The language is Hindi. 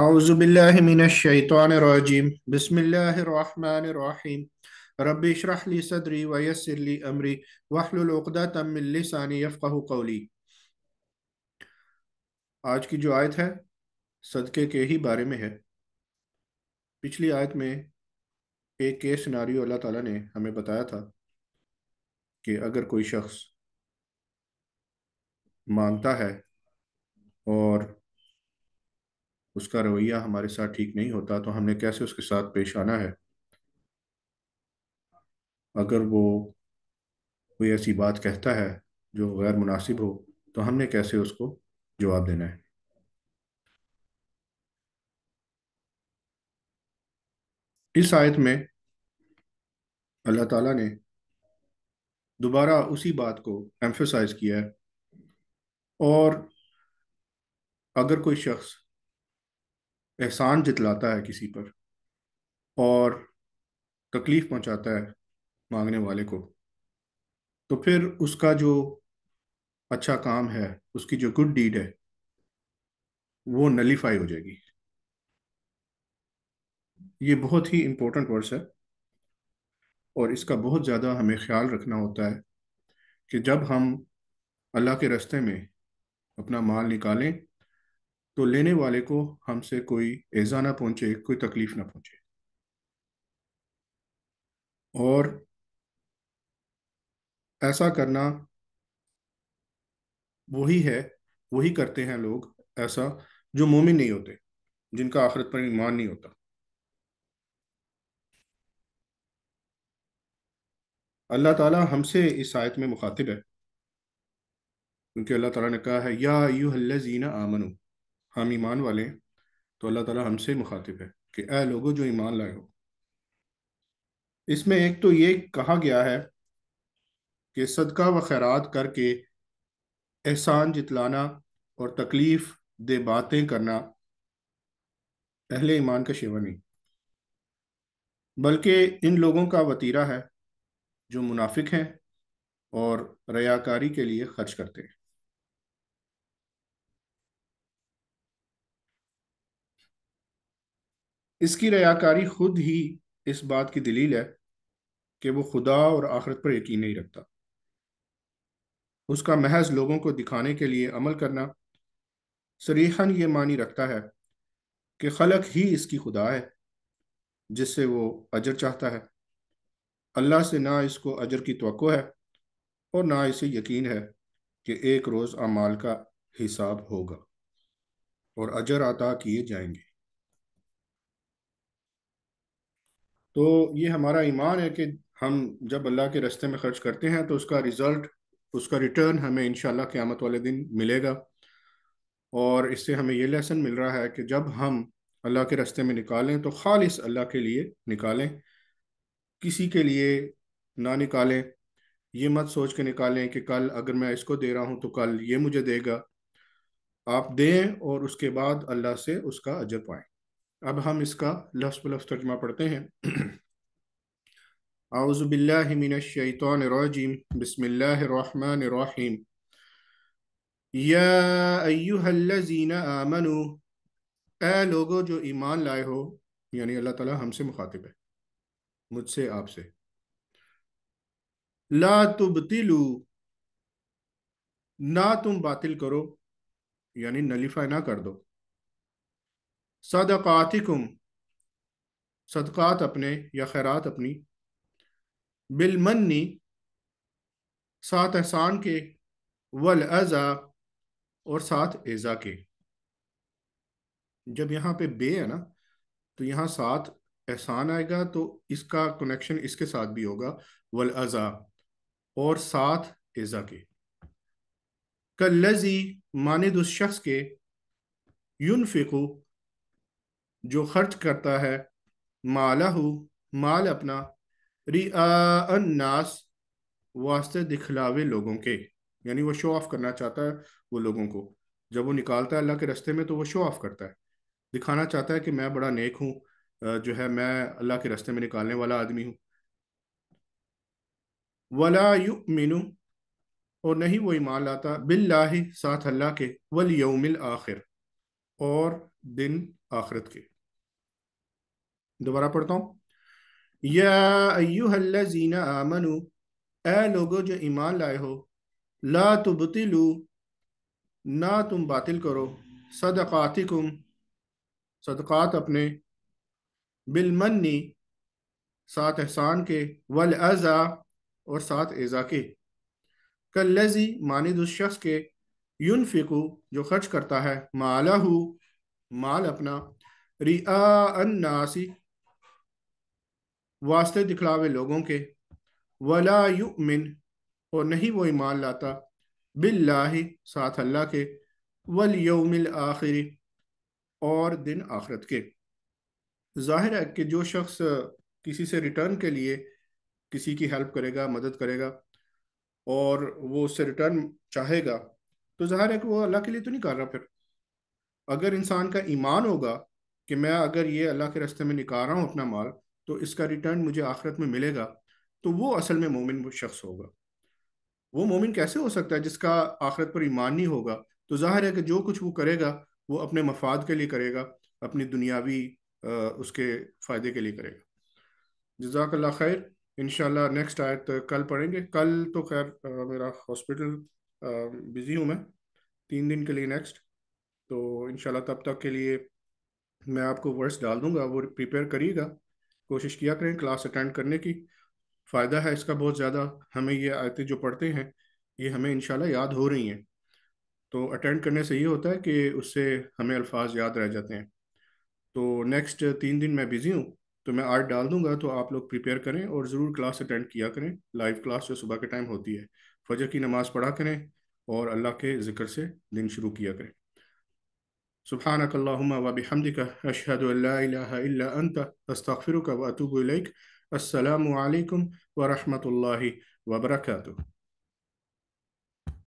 आज की जो आयत है सदक़े के ही बारे में है पिछली आयत में एक केस सिनारियो अल्लाह ताला ने हमें बताया था कि अगर कोई शख्स मांगता है और उसका रवैया हमारे साथ ठीक नहीं होता तो हमने कैसे उसके साथ पेश आना है अगर वो कोई ऐसी बात कहता है जो गैर मुनासिब हो तो हमने कैसे उसको जवाब देना है इस आयत में अल्लाह ताला ने दोबारा उसी बात को एम्फोसाइज किया है और अगर कोई शख्स एहसान जितलाता है किसी पर और तकलीफ पहुंचाता है मांगने वाले को तो फिर उसका जो अच्छा काम है उसकी जो गुड डीड है वो नलीफाई हो जाएगी ये बहुत ही इम्पोर्टेंट वर्स है और इसका बहुत ज़्यादा हमें ख्याल रखना होता है कि जब हम अल्लाह के रास्ते में अपना माल निकालें तो लेने वाले को हमसे कोई ऐजा ना पहुंचे कोई तकलीफ ना पहुंचे और ऐसा करना वही है वही करते हैं लोग ऐसा जो मोमिन नहीं होते जिनका आखिरत पर ईमान नहीं होता अल्लाह ताला हमसे इस आयत में मुखातिब है क्योंकि अल्लाह ताला ने कहा है या यू हल्ला जीना आमनू हम ईमान वाले हैं तो अल्लाह ताला हमसे मुखातिब है कि ए लोगों जो ईमान लाए हो इसमें एक तो ये कहा गया है कि सदका व खैरात करके एहसान जितलाना और तकलीफ़ दे बातें करना अहले ईमान का शेवा नहीं बल्कि इन लोगों का वतीरा है जो मुनाफिक हैं और रयाकारी के लिए खर्च करते हैं इसकी रयाकारी खुद ही इस बात की दलील है कि वो खुदा और आखरत पर यकीन नहीं रखता उसका महज लोगों को दिखाने के लिए अमल करना सरीहन ये मानी रखता है कि खलक ही इसकी खुदा है जिससे वो अजर चाहता है अल्लाह से ना इसको अजर की तो है और ना इसे यकीन है कि एक रोज़ अमाल का हिसाब होगा और अजर अता किए जाएंगे तो ये हमारा ईमान है कि हम जब अल्लाह के रस्ते में खर्च करते हैं तो उसका रिज़ल्ट उसका रिटर्न हमें इन क़्यामत वाले दिन मिलेगा और इससे हमें ये लेसन मिल रहा है कि जब हम अल्लाह के रस्ते में निकालें तो खालिश अल्लाह के लिए निकालें किसी के लिए ना निकालें ये मत सोच के निकालें कि कल अगर मैं इसको दे रहा हूँ तो कल ये मुझे देगा आप दें और उसके बाद अल्लाह से उसका अजर पाएँ अब हम इसका लफ्स लफ्स तर्जमा पढ़ते हैं आउज़बिल्लिमिनशैतरजीम बसमीम याजीना आमनु ए लोगो जो ईमान लाए हो यानी अल्लाह ताला हमसे मुखातिब है मुझसे आपसे ला तुबतिलू ना तुम बातिल करो यानी नलीफा ना कर दो सदक़ातिकुम सदक़ात अपने या खैरात अपनी बिलमन्नी साथ एहसान के वल अज़ा और साथ एज़ा के जब यहाँ पे बे है ना तो यहाँ साथ एहसान आएगा तो इसका कनेक्शन इसके साथ भी होगा वल अज़ा और साथ एज़ा के कल लजी मानद उस शख्स के यूनफिकू जो खर्च करता है मालहू माल अपना रियानास वास्ते दिखलावे लोगों के यानी वो शो ऑफ करना चाहता है वो लोगों को जब वो निकालता है अल्लाह के रस्ते में तो वो शो ऑफ करता है दिखाना चाहता है कि मैं बड़ा नेक हूँ जो है मैं अल्लाह के रस्ते में निकालने वाला आदमी हूँ वला यु मीनू और नहीं वो ईमान लाता बिल्ला साथ अल्लाह के वल यौमिल आखिर और दिन आखरत के दोबारा पढ़ता हूं या जीना आमनु ए लोगो जो ईमान लाए हो ला तुबतिलु ना तुम बातिल करो सदकातिकुम सदकात अपने बिलमन्नी सात एहसान के वल अज़ा और सात एज़ा के कल्लजी मानिद उस शख्स के यून फिकू जो खर्च करता है माला माल अपना रिया अन्नासी वास्ते दिखलावे लोगों के वला युमिन और नहीं वो ईमान लाता बिल्लाही साथ अल्लाह के वल योमिल आखिरी और दिन आखरत के जाहिर है कि जो शख्स किसी से रिटर्न के लिए किसी की हेल्प करेगा मदद करेगा और वो उससे रिटर्न चाहेगा तो ज़ाहिर है कि वो अल्लाह के लिए तो नहीं कर रहा फिर अगर इंसान का ईमान होगा कि मैं अगर ये अल्लाह के रास्ते में निकाल रहा हूँ अपना माल तो इसका रिटर्न मुझे आखिरत में मिलेगा तो वो असल में मोमिन शख्स होगा वो मोमिन कैसे हो सकता है जिसका आखिरत पर ईमान नहीं होगा तो जाहिर है कि जो कुछ वो करेगा वो अपने मफाद के लिए करेगा अपनी दुनियावी उसके फ़ायदे के लिए करेगा जजाकल्ला खैर इन नेक्स्ट आयत कल पढ़ेंगे कल तो खैर मेरा हॉस्पिटल बिज़ी हूँ मैं तीन दिन के लिए नेक्स्ट तो इन तब तक के लिए मैं आपको वर्ड्स डाल दूंगा वो प्रिपेयर करिएगा कोशिश किया करें क्लास अटेंड करने की फ़ायदा है इसका बहुत ज़्यादा हमें ये आयतें जो पढ़ते हैं ये हमें इन याद हो रही हैं तो अटेंड करने से ये होता है कि उससे हमें अल्फाज याद रह जाते हैं तो नेक्स्ट तीन दिन मैं बिज़ी हूँ तो मैं आर्ट डाल दूंगा तो आप लोग प्रिपेयर करें और ज़रूर क्लास अटेंड किया करें लाइव क्लास जो सुबह के टाइम होती है फजर की नमाज पढ़ा करें और अल्लाह के ज़िक्र से दिन शुरू किया करें सुबहान अकल्लाम वबिहमद का अशहद अंत अस्तफ़िर का वतूब अलैक असलकम वरहमल वबरकू